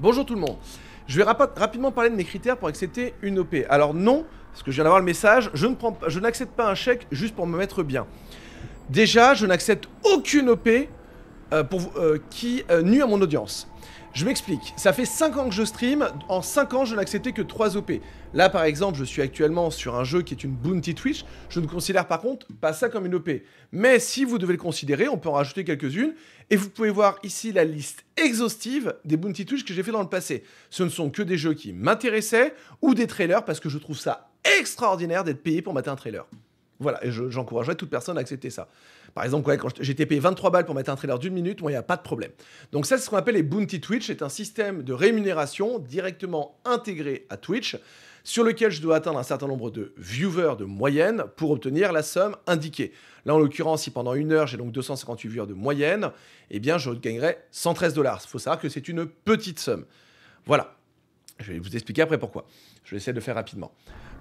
Bonjour tout le monde. Je vais rapidement parler de mes critères pour accepter une OP. Alors non, parce que je viens d'avoir le message, je ne prends, je n'accepte pas un chèque juste pour me mettre bien. Déjà, je n'accepte aucune OP euh, pour, euh, qui euh, nuit à mon audience. Je m'explique, ça fait 5 ans que je stream, en 5 ans je n'acceptais que 3 OP. Là par exemple, je suis actuellement sur un jeu qui est une bounty Twitch, je ne considère par contre pas ça comme une OP. Mais si vous devez le considérer, on peut en rajouter quelques-unes, et vous pouvez voir ici la liste exhaustive des bounty Twitch que j'ai fait dans le passé. Ce ne sont que des jeux qui m'intéressaient, ou des trailers, parce que je trouve ça extraordinaire d'être payé pour mater un trailer. Voilà, et j'encouragerais toute personne à accepter ça. Par exemple, quand quand été payé 23 balles pour mettre un trailer d'une minute, moi, il n'y a pas de problème. Donc ça, c'est ce qu'on appelle les Bounty Twitch. C'est un système de rémunération directement intégré à Twitch sur lequel je dois atteindre un certain nombre de viewers de moyenne pour obtenir la somme indiquée. Là, en l'occurrence, si pendant une heure, j'ai donc 258 viewers de moyenne, eh bien, je gagnerai 113 dollars. Il faut savoir que c'est une petite somme. Voilà. Je vais vous expliquer après pourquoi. Je vais essayer de le faire rapidement.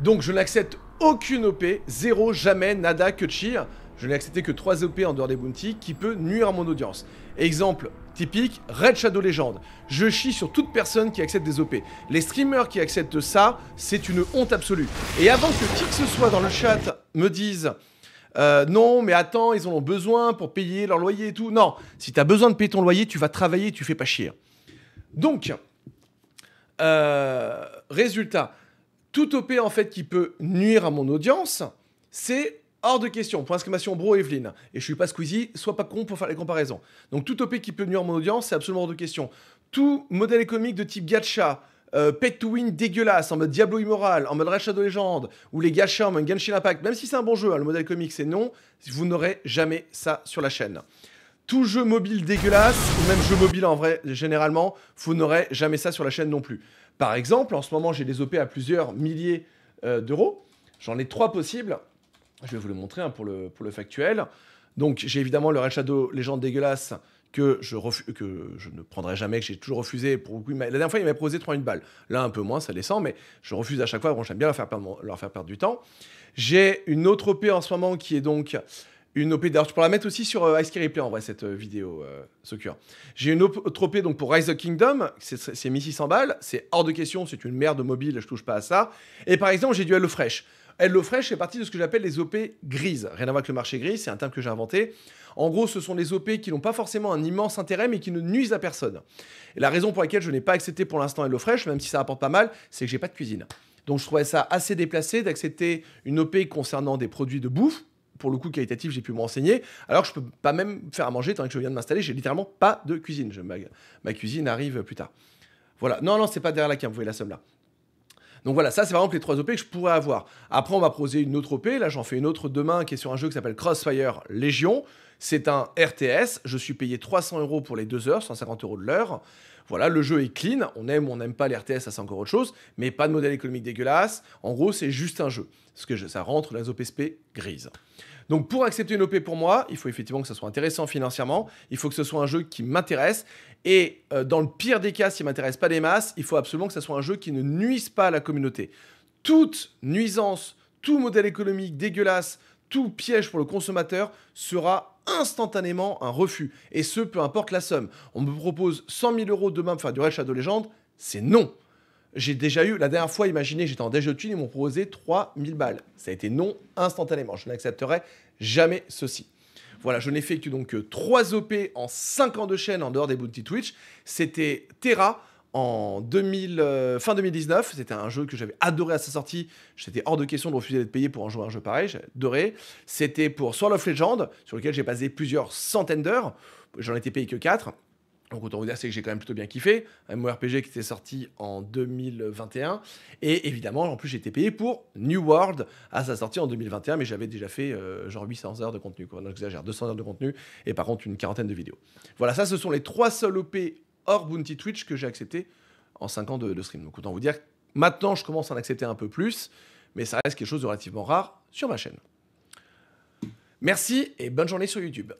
Donc je n'accepte aucune OP, zéro, jamais, nada, que cheer. Je n'ai accepté que 3 OP en dehors des bounties qui peut nuire à mon audience. Exemple typique, Red Shadow Legend. Je chie sur toute personne qui accepte des OP. Les streamers qui acceptent ça, c'est une honte absolue. Et avant que qui que ce soit dans le chat me dise euh, non, mais attends, ils en ont besoin pour payer leur loyer et tout. Non, si tu as besoin de payer ton loyer, tu vas travailler, tu fais pas chier. Donc, euh, résultat, tout OP en fait qui peut nuire à mon audience, c'est hors de question. pour d'exclamation bro Evelyne. Et je suis pas Squeezie, sois pas con pour faire les comparaisons. Donc tout OP qui peut nuire à mon audience, c'est absolument hors de question. Tout modèle économique de type gacha, pet euh, pay to win dégueulasse, en mode Diablo immoral, en mode Racha de légende, ou les gacha en mode Genshin Impact, même si c'est un bon jeu, hein, le modèle comique c'est non, vous n'aurez jamais ça sur la chaîne tout jeu mobile dégueulasse, ou même jeu mobile en vrai, généralement, vous n'aurez jamais ça sur la chaîne non plus. Par exemple, en ce moment, j'ai des OP à plusieurs milliers euh, d'euros. J'en ai trois possibles. Je vais vous le montrer hein, pour, le, pour le factuel. Donc, j'ai évidemment le Red Shadow Légende dégueulasse que je, que je ne prendrai jamais, que j'ai toujours refusé. Pour la dernière fois, il m'avait proposé une balles. Là, un peu moins, ça descend, mais je refuse à chaque fois. Bon, j'aime bien faire, perdre, leur faire perdre du temps. J'ai une autre OP en ce moment qui est donc une OP. D'ailleurs, tu pourras la mettre aussi sur euh, Ice Cream Play, en vrai, cette euh, vidéo, euh, J'ai une autre OP donc, pour Rise of Kingdom, c'est 1600 balles, c'est hors de question, c'est une merde mobile, je touche pas à ça. Et par exemple, j'ai du HelloFresh. HelloFresh fait partie de ce que j'appelle les OP grises. Rien à voir avec le marché gris, c'est un terme que j'ai inventé. En gros, ce sont les OP qui n'ont pas forcément un immense intérêt, mais qui ne nuisent à personne. Et la raison pour laquelle je n'ai pas accepté pour l'instant HelloFresh, même si ça rapporte pas mal, c'est que j'ai pas de cuisine. Donc je trouvais ça assez déplacé d'accepter une OP concernant des produits de bouffe, pour le coup qualitatif, j'ai pu me renseigner. Alors que je peux pas même faire à manger, tant que je viens de m'installer, j'ai littéralement pas de cuisine. Je, ma, cuisine arrive plus tard. Voilà. Non, non, c'est pas derrière la cam, vous voyez la somme là. Donc voilà, ça c'est vraiment exemple les trois OP que je pourrais avoir. Après, on va poser une autre OP. Là, j'en fais une autre demain qui est sur un jeu qui s'appelle Crossfire Légion. C'est un RTS, je suis payé 300 euros pour les deux heures, 150 euros de l'heure. Voilà, le jeu est clean, on aime ou on n'aime pas les RTS, ça c'est encore autre chose, mais pas de modèle économique dégueulasse. En gros, c'est juste un jeu, parce que ça rentre dans les OPSP grises. Donc pour accepter une OP pour moi, il faut effectivement que ça soit intéressant financièrement, il faut que ce soit un jeu qui m'intéresse, et euh, dans le pire des cas, s'il ne m'intéresse pas des masses, il faut absolument que ce soit un jeu qui ne nuise pas à la communauté. Toute nuisance, tout modèle économique dégueulasse, tout piège pour le consommateur sera instantanément un refus. Et ce, peu importe la somme. On me propose 100 000 euros demain pour faire du Red Shadow légende c'est non. J'ai déjà eu, la dernière fois, imaginez, j'étais en déjeuner de thune, ils m'ont proposé 3 000 balles. Ça a été non instantanément. Je n'accepterai jamais ceci. Voilà, je n'effectue donc que 3 OP en 5 ans de chaîne en dehors des bounty Twitch. C'était Terra, en 2000, euh, fin 2019. C'était un jeu que j'avais adoré à sa sortie. J'étais hors de question de refuser d'être payé pour en jouer un jeu pareil. J'ai adoré. C'était pour Sword of Legend, sur lequel j'ai passé plusieurs centaines d'heures. J'en étais payé que 4. Donc autant vous dire c'est que j'ai quand même plutôt bien kiffé, un MORPG qui était sorti en 2021 et évidemment en plus j'ai été payé pour New World à sa sortie en 2021 mais j'avais déjà fait euh, genre 800 heures de contenu quoi, donc j'exagère, 200 heures de contenu et par contre une quarantaine de vidéos. Voilà ça ce sont les trois seuls OP hors Bounty Twitch que j'ai accepté en 5 ans de, stream. Donc autant vous dire, maintenant je commence à en accepter un peu plus, mais ça reste quelque chose de relativement rare sur ma chaîne. Merci et bonne journée sur YouTube.